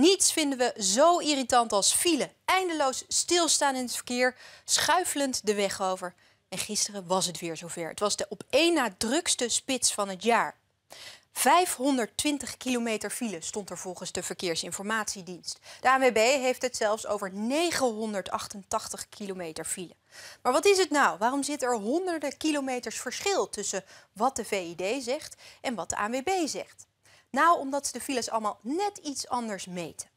Niets vinden we zo irritant als file. Eindeloos stilstaan in het verkeer, schuifelend de weg over. En gisteren was het weer zover. Het was de op één na drukste spits van het jaar. 520 kilometer file stond er volgens de Verkeersinformatiedienst. De ANWB heeft het zelfs over 988 kilometer file. Maar wat is het nou? Waarom zit er honderden kilometers verschil tussen wat de VID zegt en wat de ANWB zegt? Nou, omdat ze de files allemaal net iets anders meten.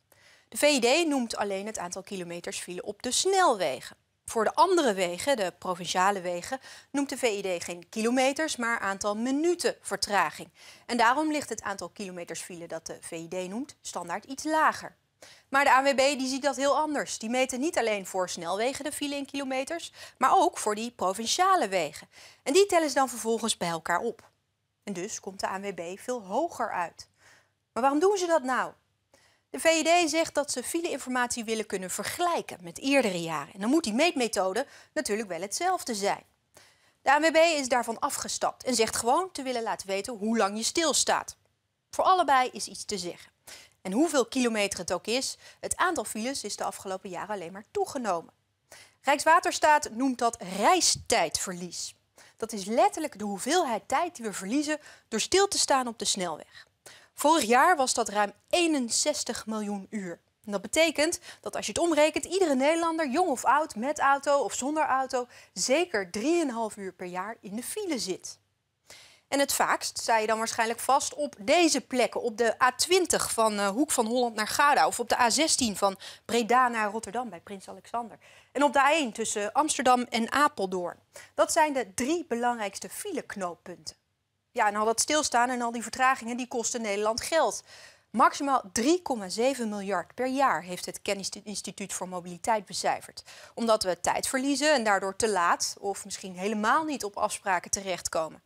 De VVD noemt alleen het aantal kilometers file op de snelwegen. Voor de andere wegen, de provinciale wegen, noemt de VVD geen kilometers, maar aantal minuten vertraging. En daarom ligt het aantal kilometers file dat de VVD noemt standaard iets lager. Maar de ANWB die ziet dat heel anders. Die meten niet alleen voor snelwegen de file in kilometers, maar ook voor die provinciale wegen. En die tellen ze dan vervolgens bij elkaar op. En dus komt de ANWB veel hoger uit. Maar waarom doen ze dat nou? De VVD zegt dat ze fileinformatie willen kunnen vergelijken met eerdere jaren. En dan moet die meetmethode natuurlijk wel hetzelfde zijn. De ANWB is daarvan afgestapt en zegt gewoon te willen laten weten hoe lang je stilstaat. Voor allebei is iets te zeggen. En hoeveel kilometer het ook is, het aantal files is de afgelopen jaren alleen maar toegenomen. Rijkswaterstaat noemt dat reistijdverlies dat is letterlijk de hoeveelheid tijd die we verliezen door stil te staan op de snelweg. Vorig jaar was dat ruim 61 miljoen uur. En dat betekent dat als je het omrekent, iedere Nederlander, jong of oud, met auto of zonder auto, zeker 3,5 uur per jaar in de file zit. En het vaakst sta je dan waarschijnlijk vast op deze plekken. Op de A20 van uh, Hoek van Holland naar Gouda. Of op de A16 van Breda naar Rotterdam bij Prins Alexander. En op de A1 tussen Amsterdam en Apeldoorn. Dat zijn de drie belangrijkste fileknooppunten. Ja, en al dat stilstaan en al die vertragingen die kosten Nederland geld. Maximaal 3,7 miljard per jaar heeft het Kennisinstituut voor Mobiliteit becijferd. Omdat we tijd verliezen en daardoor te laat of misschien helemaal niet op afspraken terechtkomen.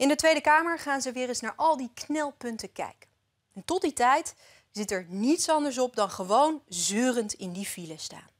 In de Tweede Kamer gaan ze weer eens naar al die knelpunten kijken. En tot die tijd zit er niets anders op dan gewoon zeurend in die file staan.